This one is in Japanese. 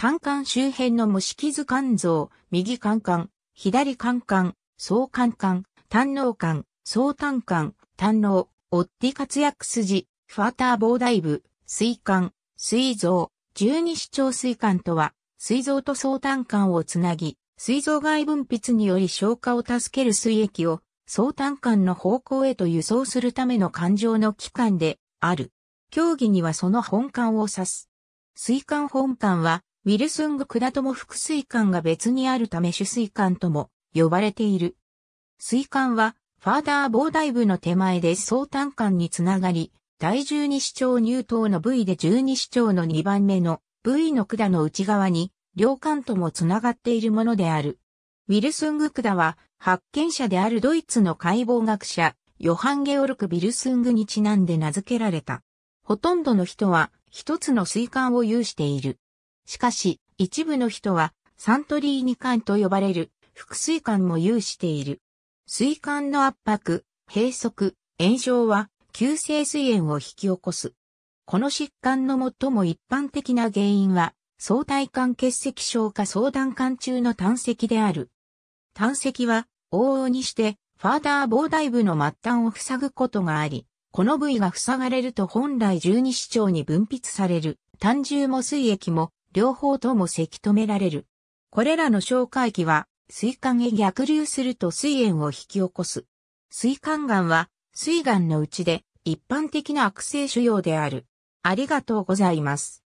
単管周辺の虫傷図肝臓、右肝管、左肝管、総肝管、胆脳管、総胆管、胆脳、オッティ活躍筋、ファーター膨大部、水管、水臓、十二指腸水管とは、水臓と総胆管をつなぎ、水臓外分泌により消化を助ける水液を、総胆管の方向へと輸送するための肝臓の器官である。競技にはその本管を指す。水管本管は、ウィルスング管とも副水管が別にあるため主水管とも呼ばれている。水管は、ファーダー膨大部の手前で相単管につながり、第十二指腸乳頭の部位で十二指腸の二番目の部位の管の内側に、両管ともつながっているものである。ウィルスング管は、発見者であるドイツの解剖学者、ヨハン・ゲオルク・ビルスングにちなんで名付けられた。ほとんどの人は、一つの水管を有している。しかし、一部の人は、サントリーニ管と呼ばれる、腹水管も有している。水管の圧迫、閉塞、炎症は、急性水炎を引き起こす。この疾患の最も一般的な原因は、相対管結石症か相談管中の胆石である。胆石は、往々にして、ファーダー膨大部の末端を塞ぐことがあり、この部位が塞がれると本来十二指腸に分泌される、単汁も水液も両方ともせき止められる。これらの消化液は、水管へ逆流すると水炎を引き起こす。水管癌は、水癌のうちで、一般的な悪性腫瘍である。ありがとうございます。